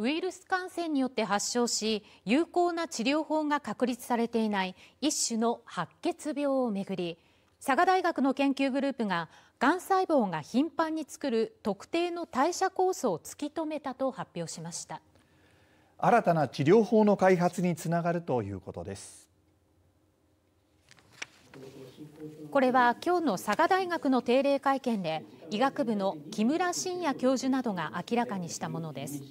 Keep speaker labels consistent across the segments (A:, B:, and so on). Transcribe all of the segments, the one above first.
A: ウイルス感染によって発症し有効な治療法が確立されていない一種の白血病をめぐり佐賀大学の研究グループががん細胞が頻繁に作る特定の代謝酵素を突き止めたと発表しました新たな治療法の開発につながるということですこれは今日の佐賀大学の定例会見で医学部の木村信也教授などが明らかにしたものです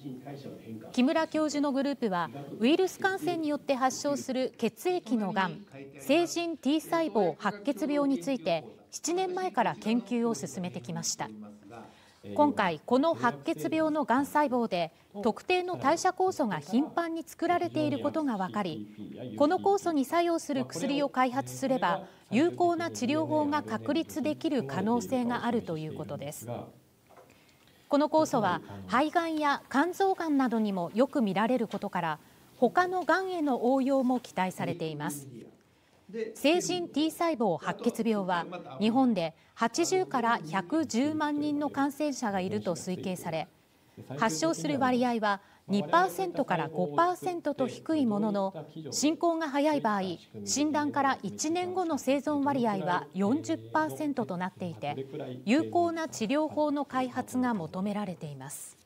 A: 木村教授のグループはウイルス感染によって発症する血液のがん成人 T 細胞白血病について7年前から研究を進めてきました今回この白血病のがん細胞で特定の代謝酵素が頻繁に作られていることが分かりこの酵素に作用する薬を開発すれば有効な治療法が確立できる可能性があるということですこの酵素は肺がんや肝臓がんなどにもよく見られることから他のがんへの応用も期待されています成人 T 細胞白血病は日本で80から110万人の感染者がいると推計され発症する割合は2%から5%と低いものの進行が早い場合診断から1年後の生存割合は40%となっていて有効な治療法の開発が求められています。